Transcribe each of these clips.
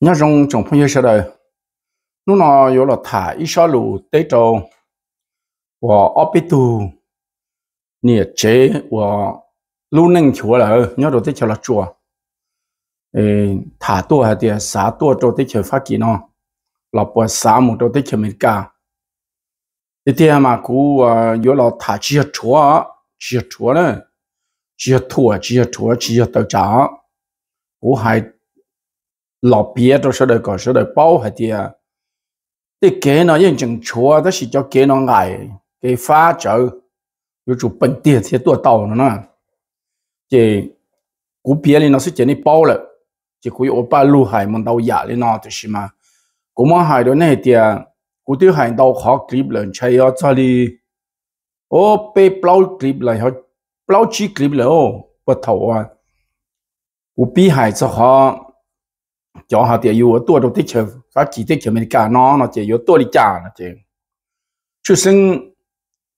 nhớ rong trồng phong như sau đây lúc nào yếu là thả ít xóa lù tế trâu và ốp bít tù nịa chế và lưu nâng chúa là nhớ đồ tế chờ là chùa thả tua hay tìa xả tua trâu tế chờ phát kỳ nó là bỏ xả một trâu tế chờ mình cả thế thì mà cú yếu là thả chia chúa chia chúa này chia thua chia chúa chia tàu cháo cú hai lọ bia cho sợ đời có sợ đời bao hạt gì à thì nó yên chừng chúa đó chỉ cho kế cái phá chở ví bệnh tiền thì tua tàu nó nè chỉ cú thì nó sẽ chỉ đi bao lại chỉ cú ô ba lu hải mình đâu giả dạ lên nó thì xí mà cú mà hải này thì cú tiêu hải đâu khó clip lên chơi ở cho đi ô pe plau clip lại họ plau chi lại ô bắt thầu à cú hải cho họ cho họ thì yêu tua đầu tích chờ các chỉ tích chờ mình cả nó nó chỉ yêu tua đi trả nó chỉ chú sinh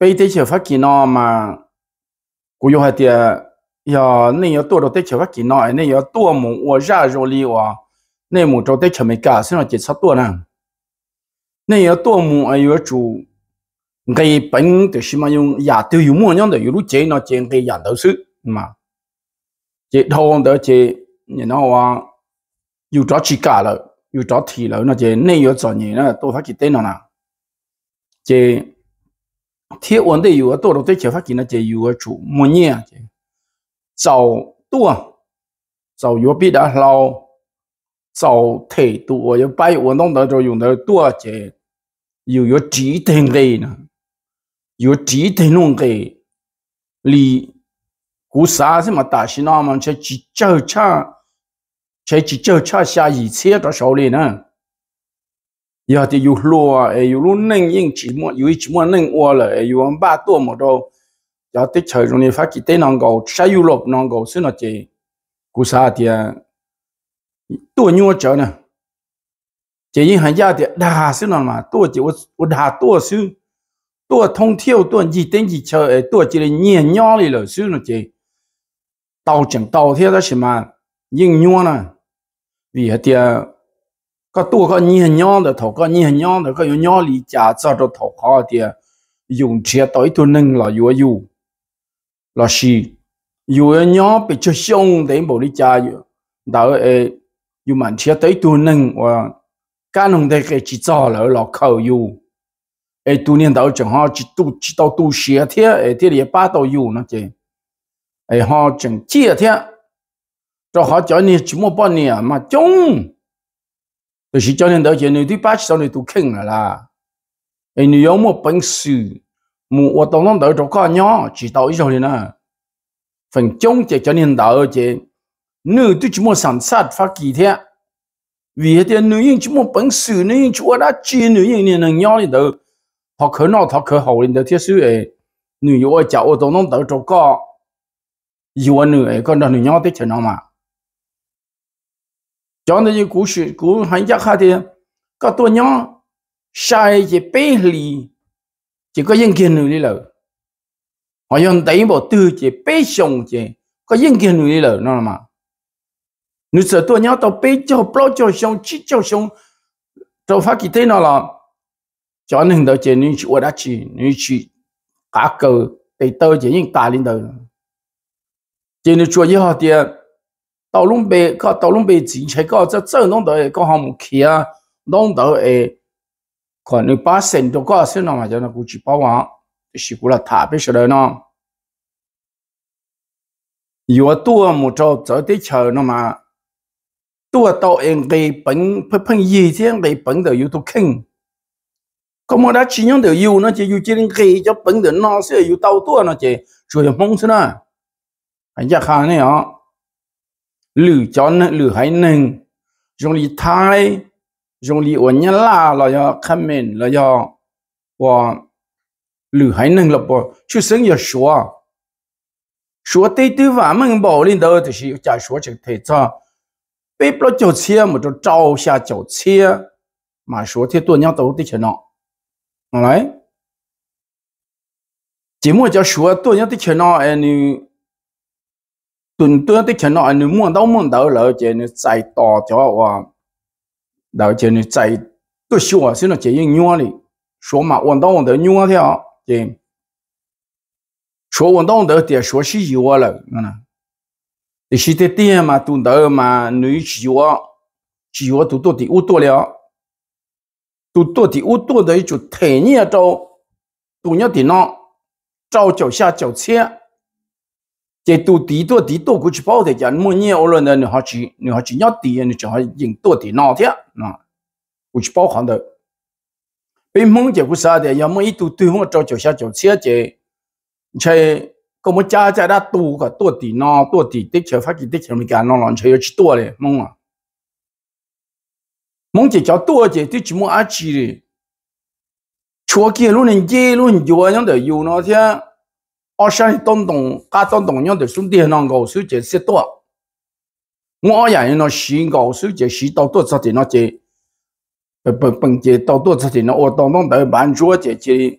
bây tích chờ phát kỳ nó mà cú yêu hạt thì giờ nên yêu tua đầu tích chờ phát kỳ nó nên yêu tua mù ô ra rồi li ô nên mù đầu tích chờ mình cả xin nó chỉ sát tua nè nên yêu tua mù ai yêu chủ cái bánh thì xí mà dùng giả tiêu dùng mua nhau để yêu lúc chế nó chế cái giả đầu sự mà chế thâu đó chế như nó à dù cho chỉ cả là dù cho thì là nó chỉ nay yếu cho nhỉ nó tôi phát kỳ tên nó nào chỉ thiếu vấn đề yếu tôi đầu tiên chỉ phát kỳ nó chỉ yếu chủ mua nhẹ à, chỉ giàu biết đã lâu giàu thể tua yếu bay vận động đó dùng đó tua chỉ yếu yếu trí thành cái nè yếu trí thành luôn lì cú sa thế mà ta xin nó mà chỉ chơi chơi chế chỉ chờ cha xa gì xe đó sau này nè, giờ thì yêu lo à yêu lo nâng yên chỉ mua, yêu chỉ muốn nâng qua là yêu ăn ba tô mà đâu giờ thì trời rồi này phát chỉ tế nông gạo sa yêu lộc nông gạo xin là chị cú sa thì tô nhiêu chờ nè chị yên hàng gia thì đa xin là mà tô chỉ u u đa tô xin tô thông thiếu, tô gì tên gì chờ tô chỉ là nhẹ nhõm đi rồi xin là chị tàu chẳng tàu theo đó chỉ mà nhưng nhua nè vì hết tia có tu có nhiều nhau đó thọ có nhiều nhau đó có nhau lý trả cho đó thọ khó thì dùng chia tới tu nâng là yêu yêu là gì yêu nhau bị cho xong để bổ lý trả đó là yêu mình chia tới tu nâng và cái nông đây cái chỉ cho là là khẩu yêu ai tu niên đạo chẳng họ chỉ tu chỉ đạo tu sửa thế ai thế là ba đạo yêu nó chứ ai họ chẳng chia thế cho họ cho nên chỉ một bao nhiêu mà chung tôi chỉ cho nên đó chỉ nên thứ ba sau này tôi kinh là anh nhiều một bản sự mu ở trong đó cho con nhỏ chỉ tao ít rồi nè phần chung chỉ cho nên đó chứ, nữ tôi chỉ một sản xuất phát kỳ thế vì thế nữ nhân chỉ một bản sự nữ nhân chỉ đã chỉ nữ nhân nên là nhỏ đi đâu họ khởi nó họ khởi hậu lên đó thiết sự ấy nữ yêu ở chỗ ở trong đó cho con yêu nữ ấy con đó nữ nhỏ tới chờ nào mà cho nên như cú sự cú hành giác ha thì có tôi nhớ sai chỉ bé lì chỉ có dân kiên người đi lợ họ dân tây bộ tư chỉ bé sông chỉ có dân kiên người đi lợ nó mà nếu sợ tôi nhớ tao bé cho bao cho sông chỉ cho sông tao phát kỳ thế nào là cho nên đầu chỉ nên chỉ ở chỉ nên chỉ cả cầu tây tơ chỉ những ta lên đầu chỉ nên chúa với họ 到拢被靠到拢被钱，且靠只做拢到诶，个项目去啊，拢到诶，可能把神都搞死了嘛，就那估计把完，是过了特别晓得呢。有多么着走的桥了嘛？多到人给本不碰以前给本的有都坑，咁我哋前样就有那就有只人给就本的那些有到多那些，所以蒙是呢，人家看呢啊。lử chọn nó lử hay nâng dùng lý thái dùng lý ổn nhân là là do comment là do và lử hay nâng là bỏ chú sinh giờ số số tây tư và mình bỏ lên đó thì chỉ trả số chỉ thể cho bếp lo chầu chia mà cho trâu xa chầu chia mà số thì tôi nhau tàu thì chỉ nọ nói chỉ muốn cho số tôi nhau thì chỉ nọ em tuần tuần thì chẳng nói nếu muốn đâu muốn đâu lỡ chỉ nếu chạy to cho và đâu chỉ nếu chạy tôi sửa xin nó chỉ những nhua đi số mà vận động được nhua theo chỉ số vận động được thì số sử dụng rồi nè thì chỉ thế tiền mà tuần đó mà nếu sử dụng sử dụng tụt tụt thì u tụt rồi tụt tụt thì u tụt đấy chú thể nhẹ trâu tụt nhớ thì nó trâu chậu xa chậu xe 这都地多地多过去跑的讲，每年我论的你还去你还去要地，你就还赢多地那天啊，过去跑看的。被蒙这不啥的，要么一度对方找就下就车这，这跟我家在那多个多地那多地的车发起的车没干那乱车要去多嘞蒙啊，蒙这叫多这对什么阿去的，车给路人接路人就那样的有那天。我想东东加东东样的兄弟那个手节识多，我人那洗个手节洗到多少点那节，本本本节到多少点那我当当在满桌节节，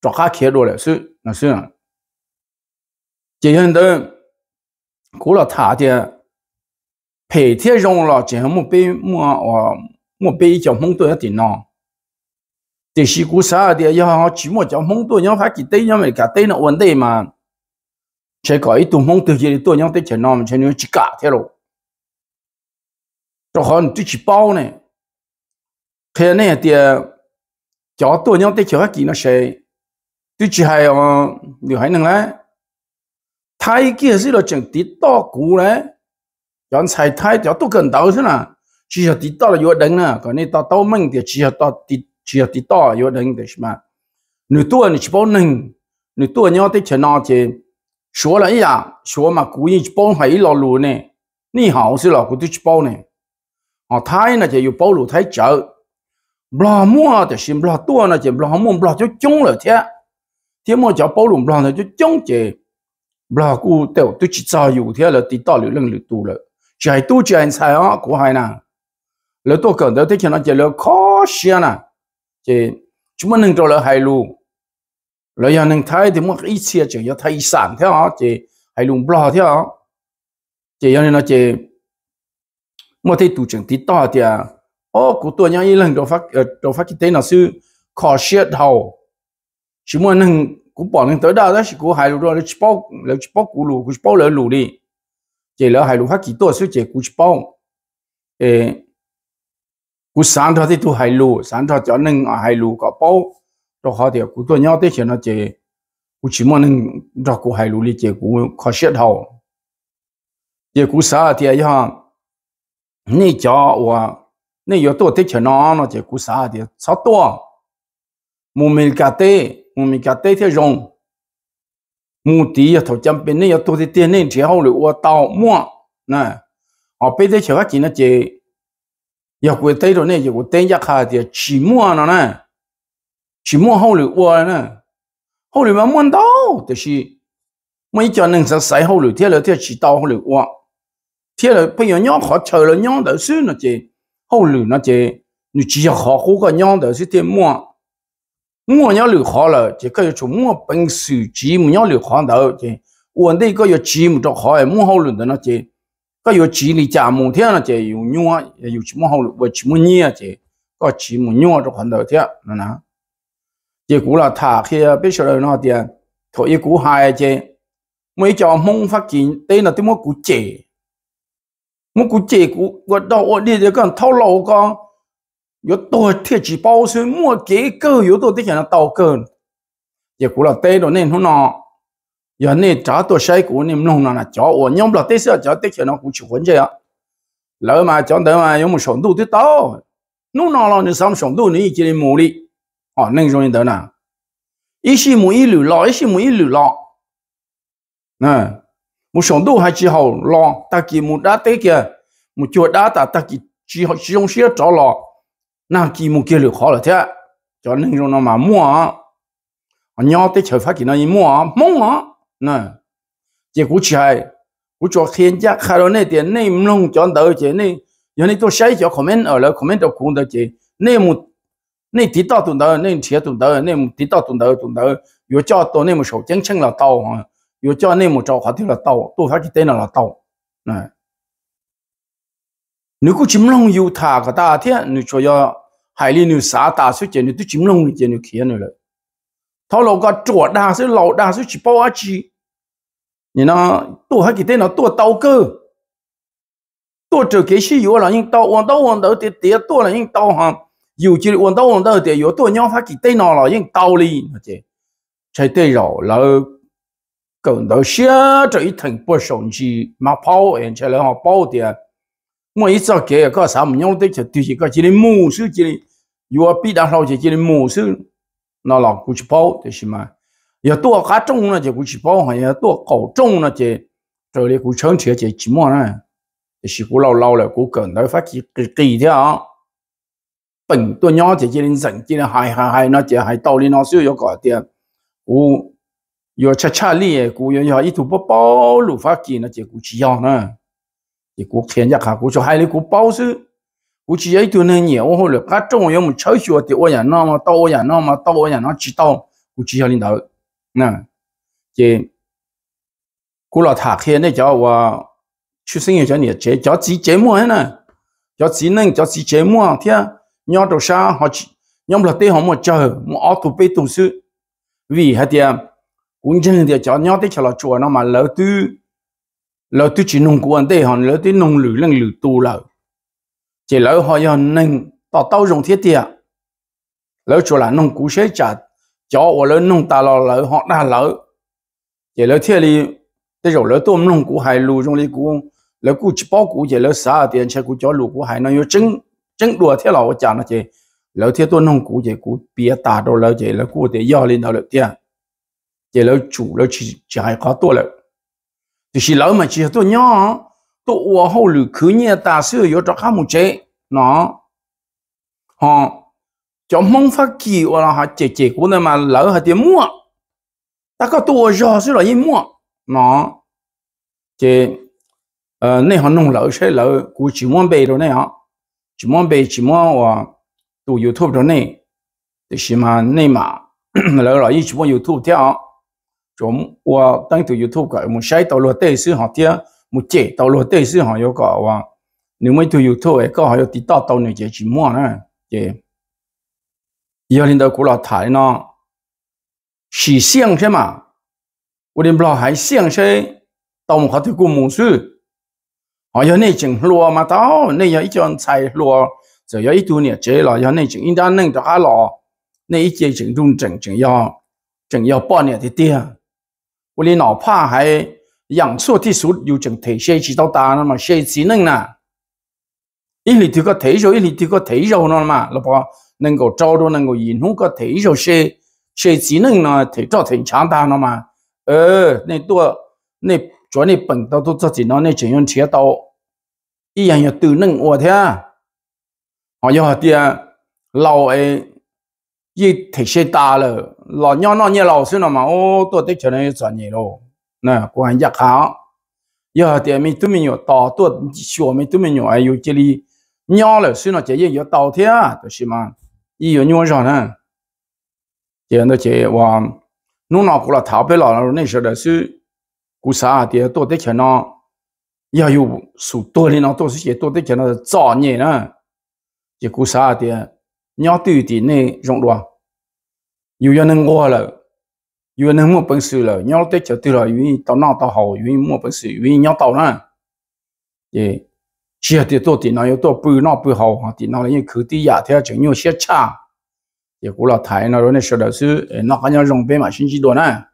抓下开落了是那是，这些人过了他的，白天用了节目被我我我被一脚蒙对一点了。thì sĩ cú sa thì họ chỉ một cháu mong tôi nhau phải chỉ tây nhau mình cả nó vấn đề mà chỉ có ít tụi mong từ gì tôi nhau tới chỉ nằm chỉ nhau chỉ cả thế rồi cho họ tôi này thế này thì à, cháu tôi nhau tới chỉ phải nó sẽ tôi chỉ hay à, điều hay năng đấy thay kia gì là chẳng tí to cú đấy chọn sai thay cháu tôi cần tao thế nào chỉ là tí to là vô đánh nè còn nên tao tao thì chỉ là tao chia tí to yo đánh để mà nửa tua nửa chỉ bao nình nửa tua nhau tới chờ nó chơi xóa là ý à số mà cú ý chỉ bao hay lo luôn nè ni hảo sẽ lo cú tôi chỉ bao nè họ thấy nãy giờ yêu bao lù thấy chợ bla mua thì à xin bla tua nãy chỉ bla mua bla cho chung là thế thế mua cho bao lù bla là cho chung chứ bla cú tiểu tôi chỉ sao yêu thế là tí to lửa lưng lửa tu rồi chạy tu chạy sai á của hai nè lỡ tôi cần tới thế cho nó chạy lỡ khó xe nè thì chúng mình nâng trâu lỡ hai lu lỡ giờ nâng thay thì muốn ít xia chỉ giờ thay sản theo họ thì hai lu blo theo họ thì giờ nó chỉ một thấy tụ trưởng tí to thì à ô của tôi nhau ý lần đầu phát ờ, đầu phát cái tên là sư khó xiết hầu chỉ muốn nâng cũng bỏ nâng tới đâu đó chỉ của hai lu rồi nó chỉ bao lỡ chỉ bao cú lu cú bao lỡ lu đi chỉ lỡ hai lu phát kỳ tôi sư chỉ cú bao ê cú sáng thọ thì tu hai lù sáng thọ cho nên ở hai lù có bao đó họ thì cú tôi nhau thì chuyện nó chỉ cú chỉ muốn nên đó cú hai lù đi chỉ cú khó xét hậu giờ cú sáng thì ấy ha nị cho và nị giờ tôi tới chuyện nó nó chỉ cú sáng thì sáu tuổi mù mì cà tê mù mì cà tê thì rồng mù tí giờ thầu chăm bên nị giờ tôi thì tiền nên chỉ hậu lù và tàu mua nè họ bây giờ chỉ các chị nó chỉ 有个对头呢，有个等一下的期末了呢，期末后来我呢，后来慢慢到就是每家人在晒后来贴了贴起到后来我贴了不要让好吃了让的算了这后来那这你只要好好个让的是贴么，我要留好了，这个要从我本手机么要留好到这，我那个要机么着好哎，么好了的那这。có yêu chỉ lý cha mù thế là chỉ yêu nhua yêu chỉ muốn học được chỉ muốn nhia chỉ có chỉ muốn nhua cho khoản đầu thế nó nè chỉ cũ là thà khi à, biết sửa nó thì à, thôi yêu cũ hai chế. mấy cho mong phát triển đây là tôi muốn cũ chế, muốn cũ chế, cũ gọi đầu đi thì còn thâu lâu con yếu tôi thiết chỉ bao nhiêu mua kế cơ yếu tôi thích là tàu cơn chỉ cũ là tê đó nên nó giờ này trả tôi sai của niệm nó là cho ô nhưng là tết sẽ cho tết cho nó cũng chịu vấn chứ lỡ mà cho tới mà giống một sống đủ thứ tao nó nó là những sống sống đủ này chỉ là mù đi họ ờ, nên rồi tới nào ít sĩ mù ý lử lo ít sĩ mù ý lử lo nè một sống đủ hay chỉ học lo ta kỳ một đá tết kìa một chuột đá ta ta kỳ chỉ học chỉ dùng xia trả lo na kỳ một kia lử khó là thế cho nên rồi nó mà mua họ ờ, nhau tết trời phát kỳ nó mua mong họ nè chỉ cú chạy cú cho thiên giác khai rồi nè tiền nè mông chọn tới chứ nè, giờ này tôi xây cho comment ở lại comment đầu cùng tới chị này một này tí tao tụi tao này chia tụi nè này tí tao tụi tao tụi tao yo cho tôi nè một số chân chân là tàu hả yo cho này một trò khó thì là tàu tôi phải chỉ tên là tàu nè nếu cứ chìm lòng yêu thà cả ta thế nếu cho yo hải lý nếu xả ta số chuyện nếu tôi chìm lòng chuyện nếu kia nữa rồi thao lâu cả chuột đa số lâu đa số chỉ bao chi 你呢多还给电脑多刀割，多这给些有了用刀，往刀往刀的跌多了用刀哈，有就往刀往刀的有多鸟还给电脑了用刀哩，那这才对了了。cộng đó xia cho ít thành bộ sống chi mà bao em chơi là họ bao tiền mà ít cho kia có sao mình nhau tới cho tùy chỉ có chỉ là mù sư chỉ là vừa biết đã lâu chỉ chỉ là mù sư nó là cũng bao thế mà 要多加重呢，就过去包含要多搞重呢，就这里过长期就寂寞呢，就是过老老了，过更来发起给给的本多鸟就这人神经呢，还还还那就还道理那少要搞点，我要吃吃力，过要要一头不包路发起呢，就过去要呢，就过天一下，过去还得过包是。我只要一段能业，我好了，他中午要么抽血的，我也那么到我也那么到我也那知道，我只要领导。那这古老塔天那叫我出生也叫你这叫几节目呢？叫几能叫几节目？天，鸟都啥好几，鸟不对好么叫么奥土被读书，为还点工程的叫鸟的叫了做那么老土，老土只弄过对好，老土弄绿能绿多了，这老好要能到到用天的，老做了弄古些家。cho 我了弄大了了好大了，这了天里这肉了多弄古海路中的古了古七八古这了十二点才古叫路古海那有真真多天了我讲了这了天多弄古这古别打到了这了古的要领到了点，这了煮了去吃还搞多了，就是老嘛吃多娘。tôi uống hậu lử khứ nhẹ ta sư yếu cho khá một chế nó họ cho mong phát kỳ hoặc là họ chỉ chỉ của nên mà lỡ họ tiền mua ta có tua do số là gì mua nó chỉ ờ này họ nông lỡ sẽ lỡ của chỉ muốn bề rồi này họ chỉ muốn bề chỉ muốn và tu youtube rồi này thì xem mà này mà lỡ là gì chỉ muốn youtube theo chúng và đăng tụ youtube cái một sai tàu lúa tây sư họ theo một chế tàu lúa tây sư họ yêu cầu và nếu mấy tụ youtube ấy có họ yêu tí tao tàu này chỉ chỉ muốn này chỉ giờ hiện tại của là thái nó chỉ xiang thế mà của đêm lo hay xiang thế tổng họ thì cũng muốn sư họ giờ này chừng lúa mà tao này giờ ít chọn xài lúa giờ ít tu nè chế là giờ này chừng in đan nâng cho há này ít chế chừng trung chừng chừng giờ chừng giờ bao nè thì tia của đi nó 怕还养硕ที่สุดอยู่จึงเทเชชีเต้าตานั่นมาเชชีนั่งน่ะอีหลีที่ก็เทโจอีหลีที่ก็เทโจนั่นมาแล้วพอ能够找到能够银行个退休些些技能呢，提早挺强大了嘛。呃，你多你叫你本到都自己呢，你怎样切到？一样要都能我听，哦要的老诶，也体些大了，老娘那年老岁了嘛，哦多得可能要赚你咯。那关一行，要的没都没有到，多学没都没有，哎有这里。nhau là xưa nó chỉ yêu yêu tàu thế à tôi xin mong 伊有女啥呢？这那这哇，侬拿过来逃避了，那时候是古啥的多的钱呢？也有数多的呢，都是些多的钱呢，早年呢，这古啥的，鸟对的那种多，有人能过了。有人没本事了，鸟对就对了，因为到哪到好，因为没本事，因为鸟到了，也。chia thì tôi thì nó yếu tôi bự nó bự hậu thì nó là những cứ tí giả theo chứng nhau xét cha thì cũng là thái nó rồi này sau đó sư nó có nhau dùng bên mà sinh chỉ đồ này